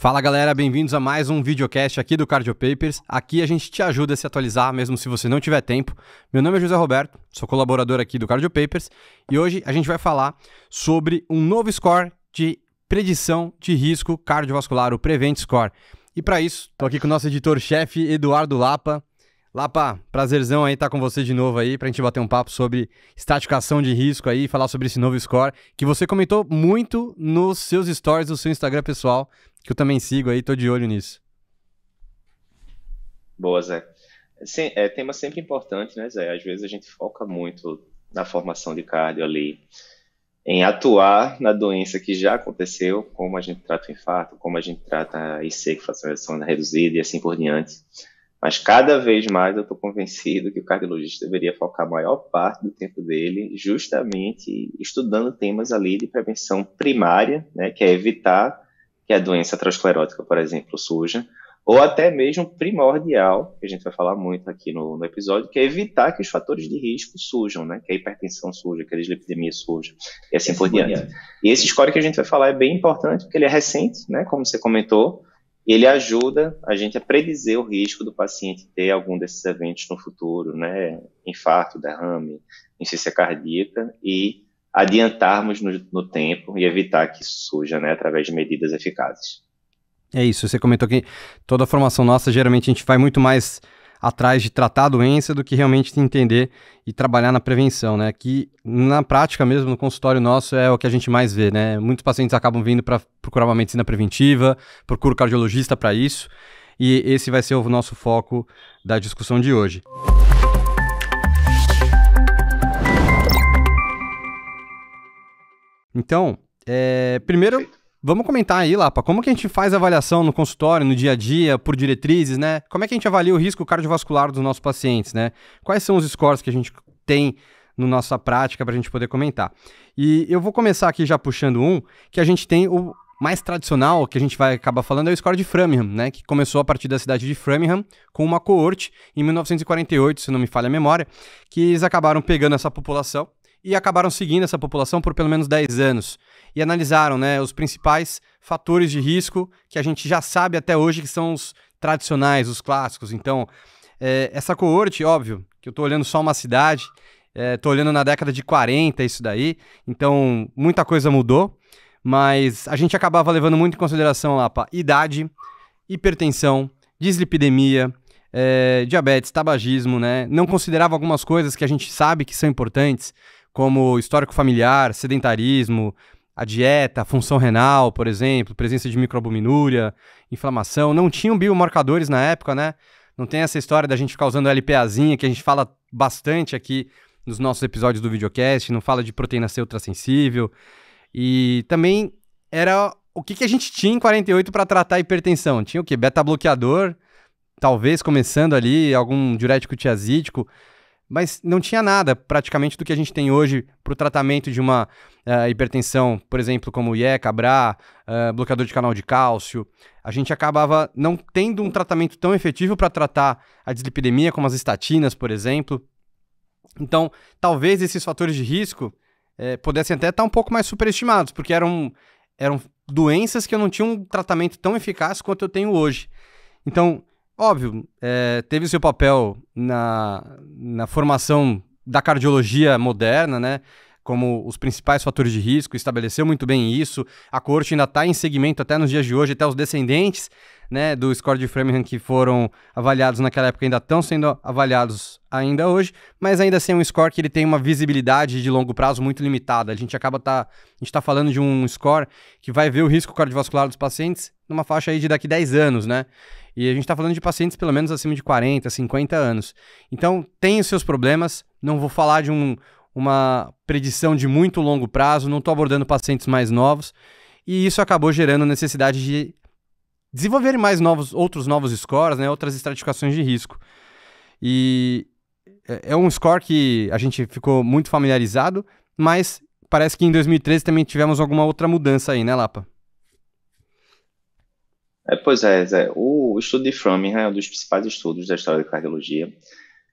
Fala galera, bem-vindos a mais um videocast aqui do Cardio Papers. Aqui a gente te ajuda a se atualizar, mesmo se você não tiver tempo. Meu nome é José Roberto, sou colaborador aqui do Cardio Papers e hoje a gente vai falar sobre um novo score de predição de risco cardiovascular, o Prevent Score. E para isso, estou aqui com o nosso editor-chefe Eduardo Lapa. Lapa, prazerzão aí estar tá com você de novo aí, pra gente bater um papo sobre estatificação de risco aí, falar sobre esse novo score, que você comentou muito nos seus stories do seu Instagram pessoal que eu também sigo aí, tô de olho nisso. Boa, Zé. Sim, é tema sempre importante, né, Zé? Às vezes a gente foca muito na formação de cardio ali, em atuar na doença que já aconteceu, como a gente trata o infarto, como a gente trata a IC, que faz a reduzida e assim por diante. Mas cada vez mais eu estou convencido que o cardiologista deveria focar a maior parte do tempo dele justamente estudando temas ali de prevenção primária, né, que é evitar que a doença aterosclerótica, por exemplo, suja, ou até mesmo primordial, que a gente vai falar muito aqui no, no, episódio, que é evitar que os fatores de risco surjam, né? Que a hipertensão surja, que a dislipidemia surja, e assim esse assim por diante. E esse score que a gente vai falar é bem importante, porque ele é recente, né? Como você comentou, e ele ajuda a gente a predizer o risco do paciente ter algum desses eventos no futuro, né? Infarto, derrame, insuficiência cardíaca e adiantarmos no, no tempo e evitar que isso surja né, através de medidas eficazes. É isso, você comentou que toda a formação nossa, geralmente a gente vai muito mais atrás de tratar a doença do que realmente entender e trabalhar na prevenção, né? Que na prática mesmo, no consultório nosso, é o que a gente mais vê, né? Muitos pacientes acabam vindo para procurar uma medicina preventiva, procura o cardiologista para isso, e esse vai ser o nosso foco da discussão de hoje. Então, é, primeiro, Perfeito. vamos comentar aí, Lapa, como que a gente faz avaliação no consultório, no dia a dia, por diretrizes, né? Como é que a gente avalia o risco cardiovascular dos nossos pacientes, né? Quais são os scores que a gente tem na no nossa prática para a gente poder comentar? E eu vou começar aqui já puxando um, que a gente tem o mais tradicional que a gente vai acabar falando é o score de Framingham, né, que começou a partir da cidade de Framingham com uma coorte em 1948, se não me falha a memória, que eles acabaram pegando essa população e acabaram seguindo essa população por pelo menos 10 anos. E analisaram né, os principais fatores de risco que a gente já sabe até hoje que são os tradicionais, os clássicos. Então, é, essa coorte, óbvio, que eu estou olhando só uma cidade, estou eh, é, olhando na década de 40 isso daí, então muita coisa mudou, mas a gente acabava levando muito em consideração lá para idade, hipertensão, dislipidemia, é, diabetes, tabagismo, né? Não considerava algumas coisas que a gente sabe que são importantes, como histórico familiar, sedentarismo, a dieta, a função renal, por exemplo, presença de microalbuminúria, inflamação. Não tinham biomarcadores na época, né? Não tem essa história da gente ficar usando LPAzinha, que a gente fala bastante aqui nos nossos episódios do videocast, não fala de proteína C ultrassensível. E também era o que, que a gente tinha em 48 para tratar a hipertensão. Tinha o quê? Beta-bloqueador, talvez começando ali, algum diurético tiazídico mas não tinha nada praticamente do que a gente tem hoje para o tratamento de uma uh, hipertensão, por exemplo, como IECA, BRA, uh, eh, bloqueador de canal de cálcio. A gente acabava não tendo um tratamento tão efetivo para tratar a dislipidemia, como as estatinas, por exemplo. Então, talvez esses fatores de risco eh, pudessem até estar tá um pouco mais superestimados, porque eram, eram doenças que eu não tinha um tratamento tão eficaz quanto eu tenho hoje. Então, óbvio, é, teve seu papel na, na formação da cardiologia moderna, né? Como os principais fatores de risco, estabeleceu muito bem isso. A corte ainda está em segmento até nos dias de hoje, até os descendentes né, do score de Framingham que foram avaliados naquela época ainda estão sendo avaliados ainda hoje, mas ainda assim é um score que ele tem uma visibilidade de longo prazo muito limitada. A gente acaba tá, a gente está falando de um score que vai ver o risco cardiovascular dos pacientes numa faixa aí de daqui 10 anos, né? E a gente está falando de pacientes pelo menos acima de 40, 50 anos. Então, tem os seus problemas. Não vou falar de um, uma predição de muito longo prazo, não estou abordando pacientes mais novos. E isso acabou gerando necessidade de desenvolverem mais novos, outros novos scores, né, outras estratificações de risco. E é, é um score que a gente ficou muito familiarizado, mas parece que em 2013 também tivemos alguma outra mudança aí, né, Lapa? É, pois é, Zé. O estudo de Framingham né, é um dos principais estudos da história da cardiologia.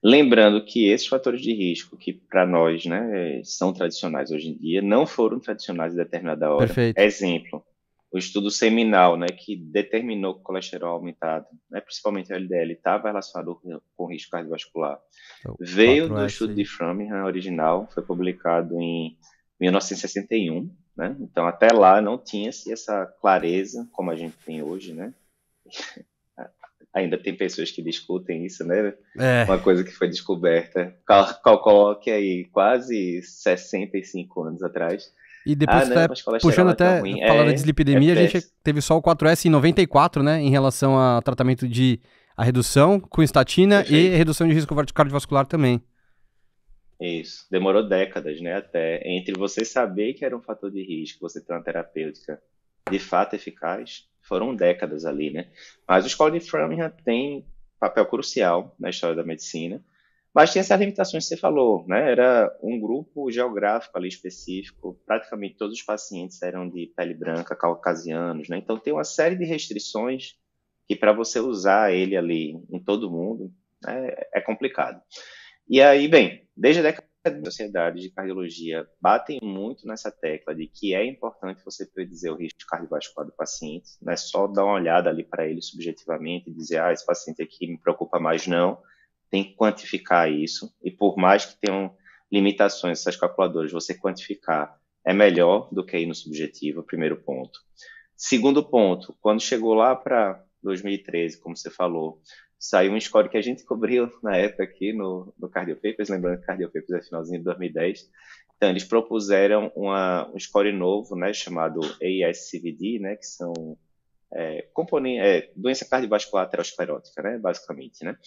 Lembrando que esses fatores de risco, que para nós né, é, são tradicionais hoje em dia, não foram tradicionais em determinada hora. Perfeito. Exemplo, o estudo seminal, né, que determinou que o colesterol aumentado, né, principalmente o LDL, estava relacionado com risco cardiovascular, então, veio do estudo de Framingham né, original, foi publicado em 1961 né? Então, até lá não tinha-se essa clareza como a gente tem hoje, né? Ainda tem pessoas que discutem isso, né? É. Uma coisa que foi descoberta, cal coloque é aí, quase 65 anos atrás. E depois ah, puxando até, é falando é, de dislipidemia, a gente teve só o 4S em 94, né? Em relação a tratamento de a redução com estatina Perfeito. e redução de risco cardiovascular também. Isso. Demorou décadas, né? Até entre você saber que era um fator de risco, você ter uma terapêutica de fato eficaz, foram décadas ali, né? Mas o Scott Framingham tem papel crucial na história da medicina, mas tinha essas limitações que você falou, né? Era um grupo geográfico ali específico, praticamente todos os pacientes eram de pele branca, caucasianos, né? Então tem uma série de restrições que para você usar ele ali em todo mundo né, é complicado. E aí, bem, desde a década de sociedades de cardiologia batem muito nessa tecla de que é importante você predizer o risco cardiovascular do paciente, não é só dar uma olhada ali para ele subjetivamente e dizer, ah, esse paciente aqui me preocupa mais, não. Tem que quantificar isso, e por mais que tenham limitações essas calculadoras, você quantificar é melhor do que ir no subjetivo, primeiro ponto. Segundo ponto, quando chegou lá para 2013, como você falou, saiu um score que a gente cobriu na época aqui no, no Cardio Papers, lembrando que Cardio Papers é finalzinho de 2010. Então, eles propuseram uma, um score novo, né, chamado ASCVD, né, que são é, componen é, doença cardiovascular aterosclerótica, né, basicamente, né.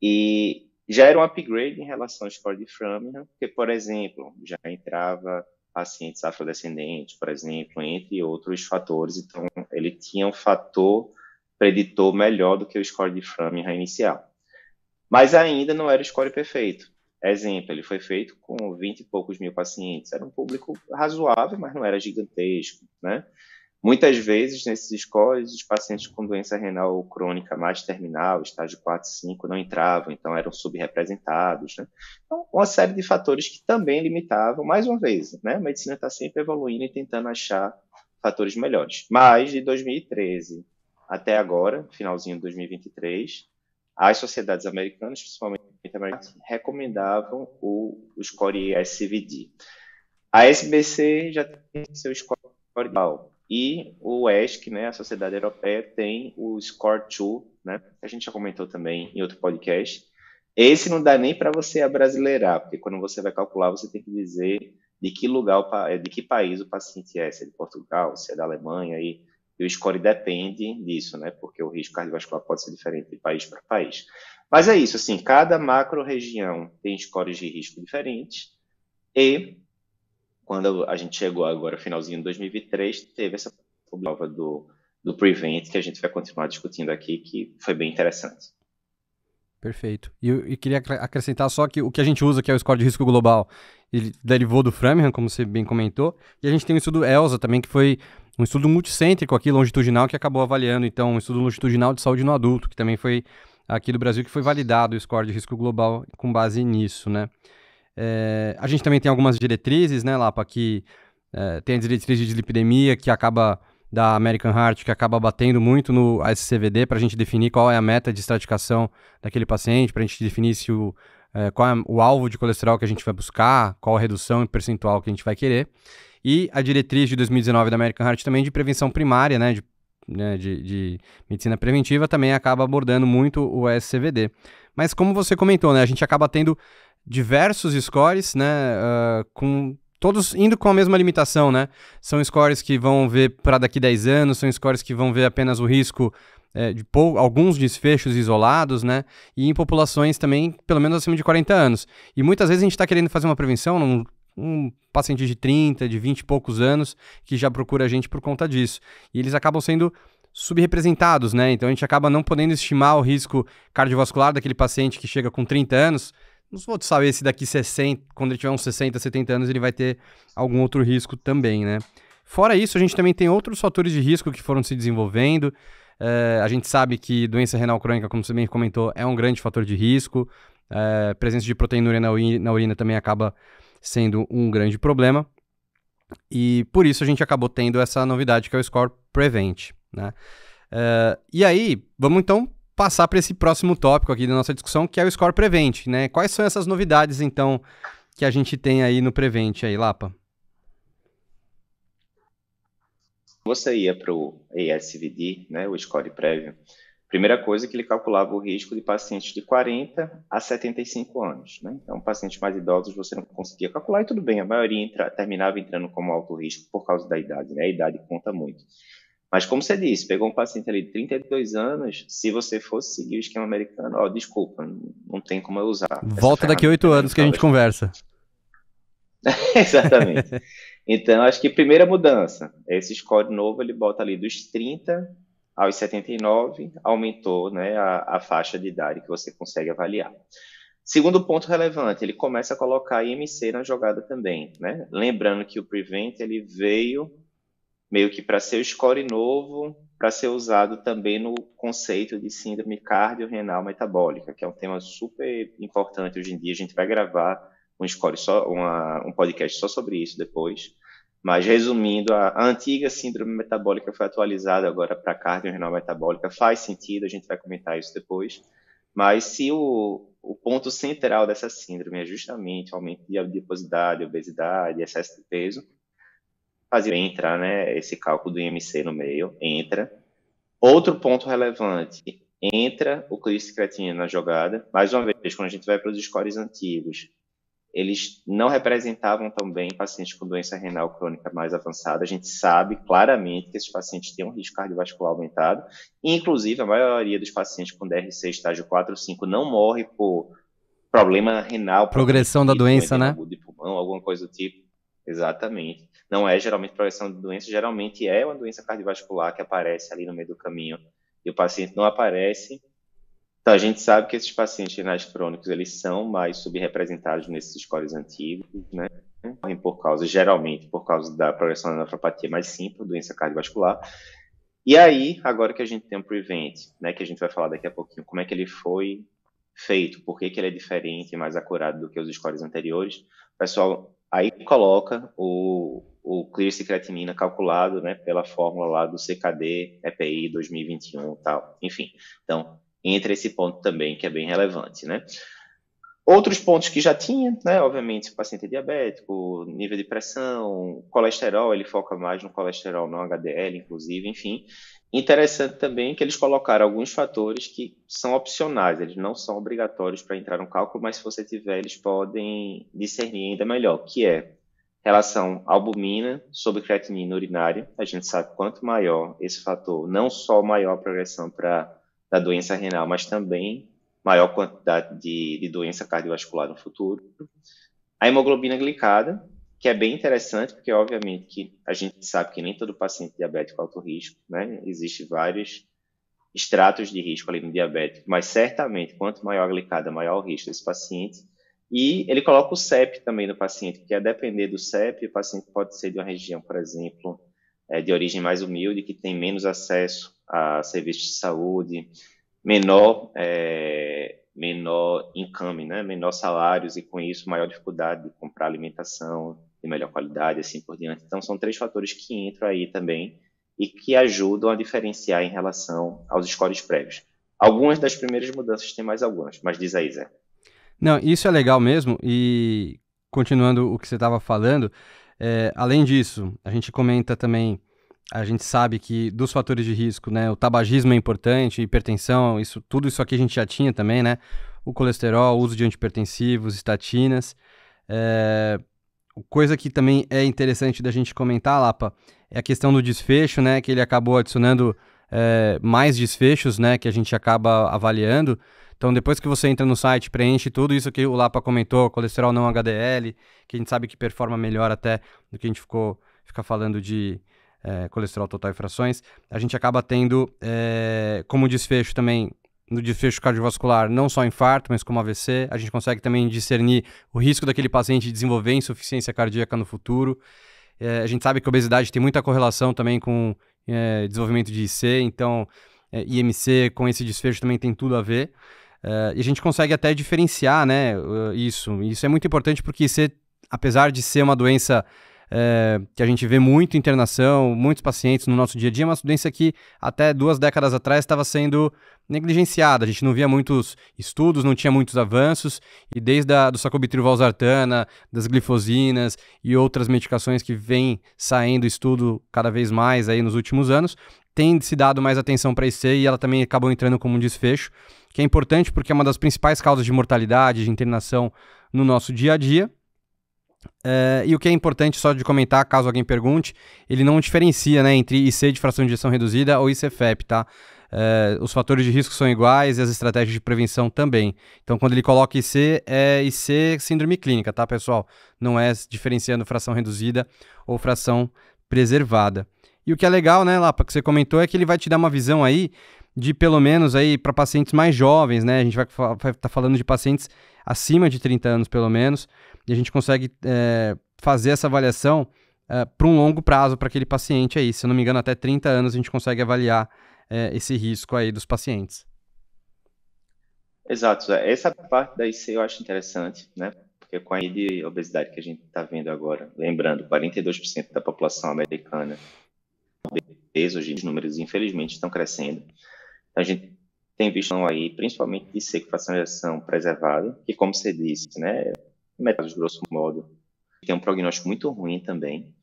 E já era um upgrade em relação ao score de Framingham, porque, por exemplo, já entrava pacientes afrodescendentes, por exemplo, entre outros fatores. Então, ele tinha um fator preditor melhor do que o score de Framingham inicial. Mas ainda não era o score perfeito. Exemplo, ele foi feito com 20 e poucos mil pacientes. Era um público razoável, mas não era gigantesco, né? Muitas vezes, nesses scores, os pacientes com doença renal crônica mais terminal, estágio 4, 5, não entravam, então eram subrepresentados. Né? Então, uma série de fatores que também limitavam, mais uma vez, né? a medicina está sempre evoluindo e tentando achar fatores melhores. Mas, de 2013 até agora, finalzinho de 2023, as sociedades americanas, principalmente americanas, recomendavam o, o score SCVD. A SBC já tem seu score global e o ESC, né, a Sociedade Europeia, tem o score 2, né, a gente já comentou também em outro podcast. Esse não dá nem para você abrasileirar, porque quando você vai calcular, você tem que dizer de que lugar, de que país o paciente é, se é de Portugal, se é da Alemanha, e e o score depende disso, né? Porque o risco cardiovascular pode ser diferente de país para país. Mas é isso, assim, cada macro-região tem scores de risco diferentes e quando a gente chegou agora, finalzinho de 2023, teve essa prova do, do Prevent que a gente vai continuar discutindo aqui, que foi bem interessante. Perfeito. E, eu queria acrescentar só que o que a gente usa, que é o score de risco global, ele derivou do Framingham, como você bem comentou, e a gente tem o estudo ELSA também, que foi um estudo multicêntrico aqui, longitudinal, que acabou avaliando, então, um estudo longitudinal de saúde no adulto, que também foi aqui do Brasil, que foi validado o score de risco global com base nisso, né? É, a gente também tem algumas diretrizes, né, Lapa, que é, tem a diretriz de lipidemia, que acaba da American Heart, que acaba batendo muito no SCVD para a gente definir qual é a meta de estratificação daquele paciente, para a gente definir se o, é, qual é o alvo de colesterol que a gente vai buscar, qual a redução em percentual que a gente vai querer. E a diretriz de 2019 da American Heart também de prevenção primária, né, de, né, de, de medicina preventiva, também acaba abordando muito o SCVD. Mas como você comentou, né, a gente acaba tendo diversos scores, né, uh, com todos indo com a mesma limitação, né? São scores que vão ver para daqui 10 anos, são scores que vão ver apenas o risco é, de pou, alguns desfechos isolados, né? E em populações também, pelo menos acima de 40 anos. E muitas vezes a gente está querendo fazer uma prevenção num um paciente de 30, de 20 e poucos anos que já procura a gente por conta disso. E eles acabam sendo subrepresentados, né? Então a gente acaba não podendo estimar o risco cardiovascular daquele paciente que chega com 30 anos não vou saber se daqui 60, quando ele tiver uns 60, 70 anos, ele vai ter algum outro risco também, né? Fora isso, a gente também tem outros fatores de risco que foram se desenvolvendo. É, a gente sabe que doença renal crônica, como você bem comentou, é um grande fator de risco. É, presença de proteinúria na urina, na urina também acaba sendo um grande problema. E por isso a gente acabou tendo essa novidade que é o Score Prevent, né? Eh, e aí, vamos então passar para esse próximo tópico aqui da nossa discussão, que é o Score Prevente, né? Quais são essas novidades, então, que a gente tem aí no Prevente aí, Lapa? Você ia para o ASVD, né, o score prévio, primeira coisa é que ele calculava o risco de pacientes de 40 a 75 anos. Né? Então, pacientes mais idosos você não conseguia calcular, e tudo bem, a maioria entra, terminava entrando como alto risco por causa da idade, né? a idade conta muito. Mas como você disse, pegou um paciente ali de 32 anos, se você fosse seguir o esquema americano, ó, desculpa, não tem como eu usar. Volta daqui a oito anos que a gente conversa. Exatamente. Então, acho que primeira mudança, esse score novo, ele bota ali dos 30 aos 79, aumentou né, a, a faixa de idade que você consegue avaliar. Segundo ponto relevante, ele começa a colocar IMC na jogada também, né? Lembrando que o Prevent ele veio meio que para ser o score novo, para ser usado também no conceito de síndrome cardiorrenal metabólica, que é um tema super importante hoje em dia. A gente vai gravar um score só, uma, um podcast só sobre isso depois. Mas resumindo, a, a antiga síndrome metabólica foi atualizada agora para cardiorrenal metabólica. Faz sentido, a gente vai comentar isso depois. Mas se o, o ponto central dessa síndrome é justamente o aumento de adiposidade, obesidade, excesso de peso, fazia entrar, né, esse cálculo do IMC no meio, entra. Outro ponto relevante, entra o Clício na jogada. Mais uma vez, quando a gente vai para os scores antigos, eles não representavam também pacientes com doença renal crônica mais avançada. A gente sabe claramente que esses pacientes têm um risco cardiovascular aumentado. Inclusive, a maioria dos pacientes com DRC estágio 4 ou 5 não morre por problema renal. Progressão da tipo, doença, né? De pulmão, alguma coisa do tipo. Exatamente não é geralmente progressão de doença, geralmente é uma doença cardiovascular que aparece ali no meio do caminho e o paciente não aparece. Então, a gente sabe que esses pacientes renais crônicos, eles são mais subrepresentados nesses scores antigos, né? É por causa, geralmente, por causa da progressão da nefropatia, mas sim por doença cardiovascular. E aí, agora que a gente tem o Prevent, né, que a gente vai falar daqui a pouquinho, como é que ele foi feito, por que, que ele é diferente e mais acurado do que os scores anteriores, o pessoal aí coloca o, o clear secretinina calculado né, pela fórmula lá do CKD EPI 2021 e tal. Enfim, então entra esse ponto também que é bem relevante, né? Outros pontos que já tinha, né? Obviamente, paciente diabético, nível de pressão, colesterol, ele foca mais no colesterol, não HDL, inclusive, enfim. Interessante também que eles colocaram alguns fatores que são opcionais, eles não são obrigatórios para entrar no cálculo, mas se você tiver, eles podem discernir ainda melhor, que é Relação albumina sobre creatinina urinária, a gente sabe quanto maior esse fator, não só maior a progressão para da doença renal, mas também maior quantidade de, de doença cardiovascular no futuro. A hemoglobina glicada, que é bem interessante, porque obviamente que a gente sabe que nem todo paciente diabético é alto risco, né? Existem vários estratos de risco ali no diabético, mas certamente quanto maior a glicada, maior o risco desse paciente. E ele coloca o CEP também no paciente, que a é depender do CEP, o paciente pode ser de uma região, por exemplo, é, de origem mais humilde, que tem menos acesso a serviços de saúde, menor, é, menor income, né? menor salários e, com isso, maior dificuldade de comprar alimentação de melhor qualidade, assim por diante. Então, são três fatores que entram aí também e que ajudam a diferenciar em relação aos scores prévios. Algumas das primeiras mudanças, tem mais algumas, mas diz aí, Zé. Não, isso é legal mesmo. E continuando o que você estava falando, é, além disso, a gente comenta também, a gente sabe que dos fatores de risco, né, o tabagismo é importante, hipertensão, isso, tudo isso aqui a gente já tinha também, né? O colesterol, o uso de antipertensivos, estatinas. É, coisa que também é interessante da gente comentar, Lapa, é a questão do desfecho, né? Que ele acabou adicionando é, mais desfechos, né? Que a gente acaba avaliando. Então, depois que você entra no site, preenche tudo isso que o Lapa comentou, colesterol não HDL, que a gente sabe que performa melhor até do que a gente ficou fica falando de é, colesterol total e frações, a gente acaba tendo é, como desfecho também no desfecho cardiovascular, não só infarto, mas como AVC. A gente consegue também discernir o risco daquele paciente desenvolver insuficiência cardíaca no futuro. É, a gente sabe que a obesidade tem muita correlação também com é, desenvolvimento de IC, então é, IMC com esse desfecho também tem tudo a ver. Uh, e a gente consegue até diferenciar, né, uh, isso. Isso é muito importante porque ser, apesar de ser uma doença uh, que a gente vê muito internação, muitos pacientes no nosso dia a dia, é uma doença que até duas décadas atrás estava sendo negligenciada. A gente não via muitos estudos, não tinha muitos avanços, e desde a, do sacubitril valsartana, das glifosinas e outras medicações que vêm saindo estudo cada vez mais aí nos últimos anos, tem se dado mais atenção para IC e ela também acabou entrando como um desfecho, que é importante porque é uma das principais causas de mortalidade, de internação no nosso dia a dia. É, e o que é importante só de comentar, caso alguém pergunte, ele não diferencia né, entre IC de fração de injeção reduzida ou ICFEP, tá? É, os fatores de risco são iguais e as estratégias de prevenção também. Então, quando ele coloca IC, é IC síndrome clínica, tá, pessoal? Não é diferenciando fração reduzida ou fração preservada. E o que é legal, né, Lapa, que você comentou é que ele vai te dar uma visão aí de pelo menos aí para pacientes mais jovens, né? A gente vai estar tá falando de pacientes acima de 30 anos, pelo menos, e a gente consegue é, fazer essa avaliação é, eh, para um longo prazo para aquele paciente aí. Se eu não me engano, até 30 anos a gente consegue avaliar é, esse risco aí dos pacientes. Exato, essa parte da IC eu acho interessante, né? Porque com a obesidade que a gente está vendo agora, lembrando, 42% da população americana peso, os números infelizmente estão crescendo. A gente tem visto aí, principalmente de seco para ação preservada, que como você disse, né, metade grosso modo, tem um prognóstico muito ruim também.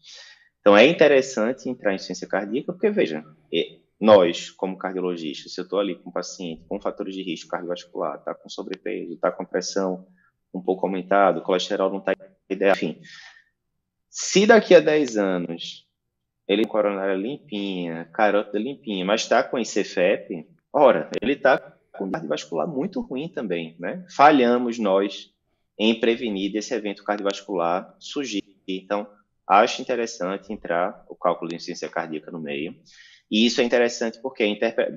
Então é interessante entrar em ciência cardíaca, porque veja, é, nós, como cardiologistas, se eu estou ali com um paciente com fatores de risco cardiovascular, está com sobrepeso, está com pressão um pouco aumentado, colesterol não está ideal, enfim. Se daqui a 10 anos ele coronária limpinha, carota limpinha, mas está com ICFEP, ora, ele está com cardiovascular muito ruim também, né? Falhamos nós em prevenir desse evento cardiovascular surgir. Então, acho interessante entrar o cálculo de insuficiência cardíaca no meio. E isso é interessante porque,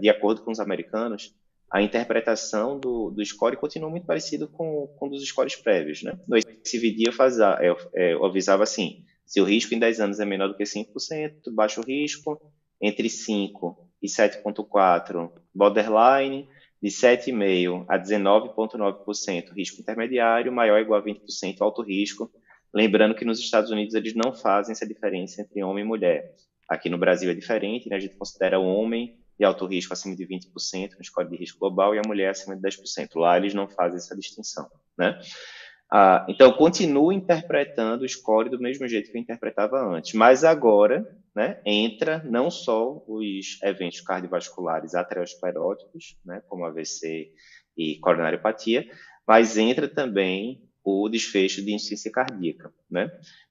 de acordo com os americanos, a interpretação do, do score continua muito parecido com, com dos scores prévios, né? No SVD eu, eu, eu avisava assim, se o risco em 10 anos é menor do que 5%, baixo risco, entre 5% e 7,4%, borderline, de 7,5% a 19,9%, risco intermediário, maior ou igual a 20%, alto risco. Lembrando que nos Estados Unidos eles não fazem essa diferença entre homem e mulher. Aqui no Brasil é diferente, né? a gente considera o homem de alto risco acima de 20% no escola de risco global e a mulher acima de 10%. Lá eles não fazem essa distinção. Né? Ah, então, eu continuo interpretando o score do mesmo jeito que eu interpretava antes, mas agora né, entra não só os eventos cardiovasculares ateroscleróticos, né, como AVC e coronariopatia, mas entra também o desfecho de insuficiência cardíaca. Né?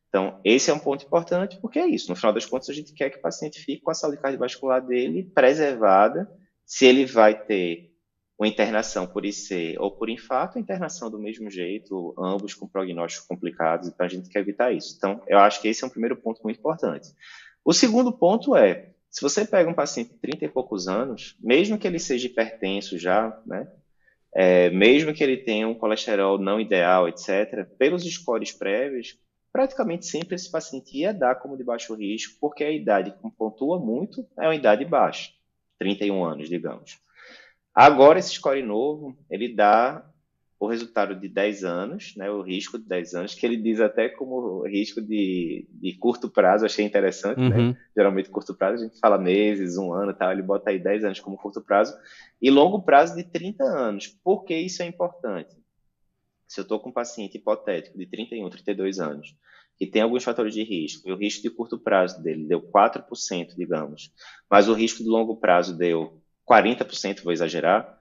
Então, esse é um ponto importante, porque é isso. No final das contas, a gente quer que o paciente fique com a saúde cardiovascular dele preservada, se ele vai ter uma internação por IC ou por infarto, internação do mesmo jeito, ambos com prognósticos complicados, então a gente quer evitar isso. Então, eu acho que esse é um primeiro ponto muito importante. O segundo ponto é, se você pega um paciente de 30 e poucos anos, mesmo que ele seja hipertenso já, né, é, mesmo que ele tenha um colesterol não ideal, etc., pelos scores prévios, praticamente sempre esse paciente ia dar como de baixo risco, porque a idade que pontua muito é uma idade baixa, 31 anos, digamos. Agora, esse score novo, ele dá o resultado de 10 anos, né, o risco de 10 anos, que ele diz até como risco de, de curto prazo, achei interessante, né? uhum. né? Geralmente curto prazo a gente fala meses, um ano e tal, ele bota aí 10 anos como curto prazo, e longo prazo de 30 anos. Por que isso é importante? Se eu estou com um paciente hipotético de 31, 32 anos, que tem alguns fatores de risco, e o risco de curto prazo dele deu 4%, digamos, mas o risco de longo prazo deu 40%, vou exagerar,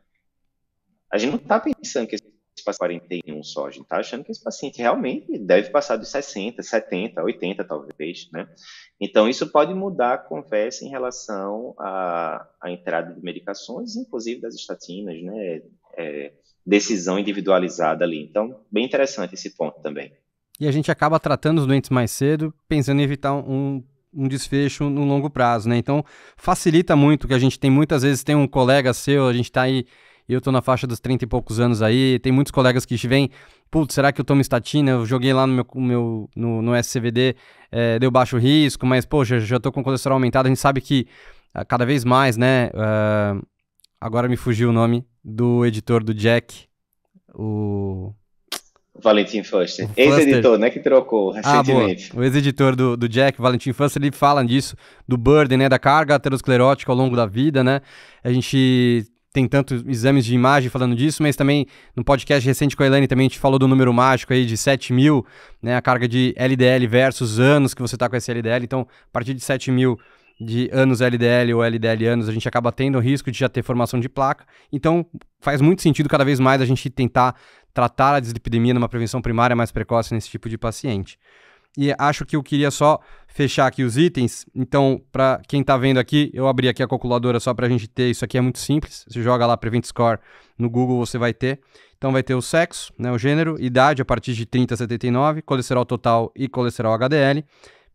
a gente não está pensando que esse paciente 41 só, a gente está achando que esse paciente realmente deve passar dos 60, 70, 80 talvez, né? Então, isso pode mudar a conversa em relação à, à entrada de medicações, inclusive das estatinas, né? É, decisão individualizada ali. Então, bem interessante esse ponto também. E a gente acaba tratando os doentes mais cedo, pensando em evitar um um desfecho no longo prazo, né? Então, facilita muito que a gente tem muitas vezes tem um colega seu, a gente tá aí, eu tô na faixa dos 30 e poucos anos aí, tem muitos colegas que vêm, putz, será que eu tomo estatina? Eu joguei lá no meu, meu no, no SCVD, é, eh, deu baixo risco, mas poxa, já tô com colesterol aumentado, a gente sabe que ah, cada vez mais, né? Uh, agora me fugiu o nome do editor do Jack, o Valentim Fuster, ex-editor, né, que trocou ah, recentemente. Ah, o ex-editor do, do Jack, Valentim Fuster, ele fala disso, do burden, né, da carga aterosclerótica ao longo da vida, né, a gente tem tantos exames de imagem falando disso, mas também no podcast recente com a Elaine também a gente falou do número mágico aí de 7 mil, né, a carga de LDL versus anos que você está com esse LDL, então a partir de 7 mil de anos LDL ou LDL anos, a gente acaba tendo o risco de já ter formação de placa. Então, faz muito sentido cada vez mais a gente tentar tratar a dislipidemia numa prevenção primária mais precoce nesse tipo de paciente. E acho que eu queria só fechar aqui os itens. Então, para quem está vendo aqui, eu abri aqui a calculadora só para a gente ter. Isso aqui é muito simples. Você joga lá Prevent Score no Google, você vai ter. Então, vai ter o sexo, né, o gênero, idade a partir de 30 a 79, colesterol total e colesterol HDL,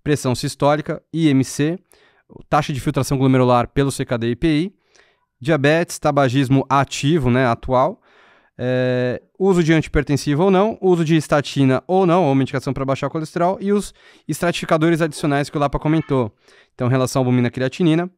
pressão sistólica, IMC, taxa de filtração glomerular pelo CKD-IPI, diabetes, tabagismo ativo, né, atual, é, uso de antipertensivo ou não, uso de estatina ou não, ou medicação para baixar o colesterol, e os estratificadores adicionais que o Lapa comentou. Então, em relação à albumina creatinina,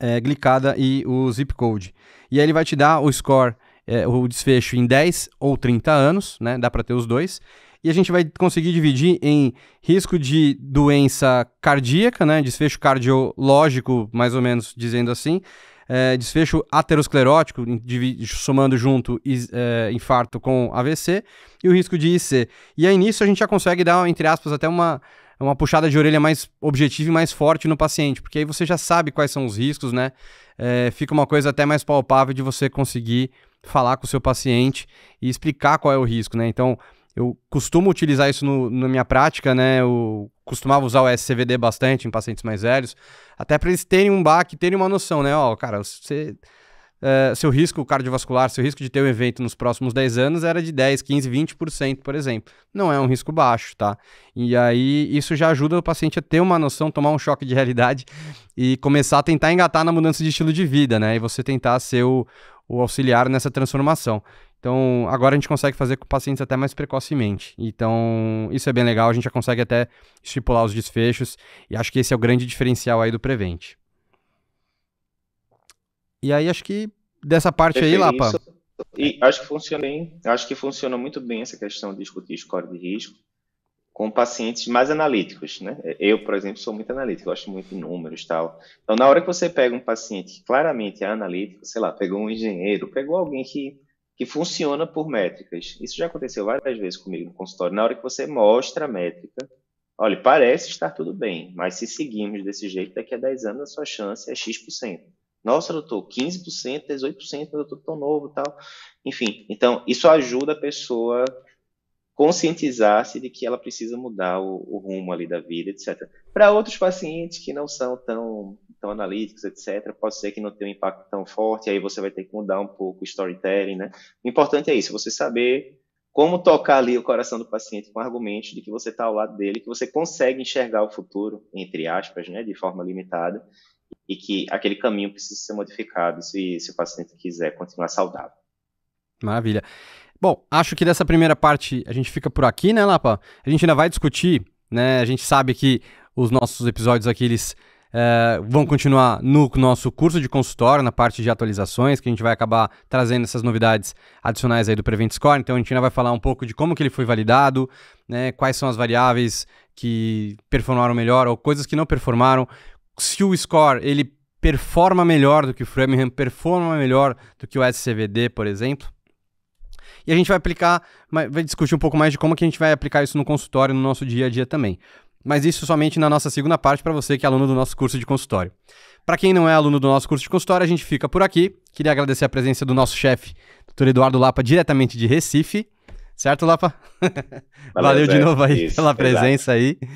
é, glicada e o zip code. E aí ele vai te dar o score, é, o desfecho em 10 ou 30 anos, né? Dá para ter os dois e a gente vai conseguir dividir em risco de doença cardíaca, né, desfecho cardiológico, mais ou menos dizendo assim, é, desfecho aterosclerótico, somando junto é, infarto com AVC, e o risco de IC. E aí nisso a gente já consegue dar, entre aspas, até uma, uma puxada de orelha mais objetiva e mais forte no paciente, porque aí você já sabe quais são os riscos, né? É, fica uma coisa até mais palpável de você conseguir falar com o seu paciente e explicar qual é o risco, né? Então, eu costumo utilizar isso no, na minha prática, né? Eu costumava usar o SCVD bastante em pacientes mais velhos, até para eles terem um baque, terem uma noção, né? Ó, cara, você, uh, seu risco cardiovascular, seu risco de ter um evento nos próximos 10 anos era de 10, 15, 20%, por exemplo. Não é um risco baixo, tá? E aí isso já ajuda o paciente a ter uma noção, tomar um choque de realidade e começar a tentar engatar na mudança de estilo de vida, né? E você tentar ser o, o auxiliar nessa transformação. Então, agora a gente consegue fazer com pacientes até mais precocemente. Então, isso é bem legal, a gente já consegue até estipular os desfechos, e acho que esse é o grande diferencial aí do Prevent. E aí, acho que dessa parte Prefiro aí, Lapa. E acho que funciona bem, acho que funciona muito bem essa questão de discutir score de risco com pacientes mais analíticos, né? Eu, por exemplo, sou muito analítico, gosto muito de números e tal. Então, na hora que você pega um paciente que claramente é analítico, sei lá, pegou um engenheiro, pegou alguém que que funciona por métricas. Isso já aconteceu várias vezes comigo no consultório. Na hora que você mostra a métrica, olha, parece estar tudo bem, mas se seguirmos desse jeito, daqui a 10 anos a sua chance é X%. Nossa, doutor, 15%, 18%, doutor, tão novo tal. Enfim, então, isso ajuda a pessoa conscientizasse de que ela precisa mudar o, o rumo ali da vida, etc. Para outros pacientes que não são tão, tão analíticos, etc., pode ser que não tenha um impacto tão forte, aí você vai ter que mudar um pouco o storytelling, né? O importante é isso, você saber como tocar ali o coração do paciente com argumentos de que você está ao lado dele, que você consegue enxergar o futuro, entre aspas, né, de forma limitada, e que aquele caminho precisa ser modificado se, se o paciente quiser continuar saudável. Maravilha. Bom, acho que dessa primeira parte a gente fica por aqui, né, Lapa? A gente ainda vai discutir, né? A gente sabe que os nossos episódios aqui, eles é, vão continuar no nosso curso de consultório, na parte de atualizações, que a gente vai acabar trazendo essas novidades adicionais aí do Prevent Score. Então, a gente ainda vai falar um pouco de como que ele foi validado, né? Quais são as variáveis que performaram melhor ou coisas que não performaram. Se o score, ele performa melhor do que o Framingham, performa melhor do que o SCVD, por exemplo. E a gente vai aplicar, vai discutir um pouco mais de como que a gente vai aplicar isso no consultório, no nosso dia a dia também. Mas isso somente na nossa segunda parte para você que é aluno do nosso curso de consultório. Para quem não é aluno do nosso curso de consultório, a gente fica por aqui. Queria agradecer a presença do nosso chefe, doutor Eduardo Lapa, diretamente de Recife. Certo, Lapa? Valeu, valeu de novo aí isso, pela presença exato. aí.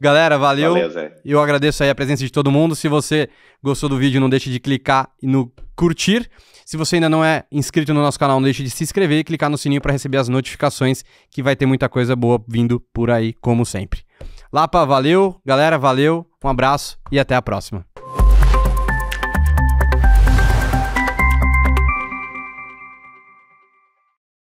Galera, valeu. valeu Eu agradeço aí a presença de todo mundo. Se você gostou do vídeo, não deixe de clicar no curtir. Se você ainda não é inscrito no nosso canal, não deixe de se inscrever e clicar no sininho para receber as notificações, que vai ter muita coisa boa vindo por aí, como sempre. Lapa, valeu, galera, valeu, um abraço e até a próxima.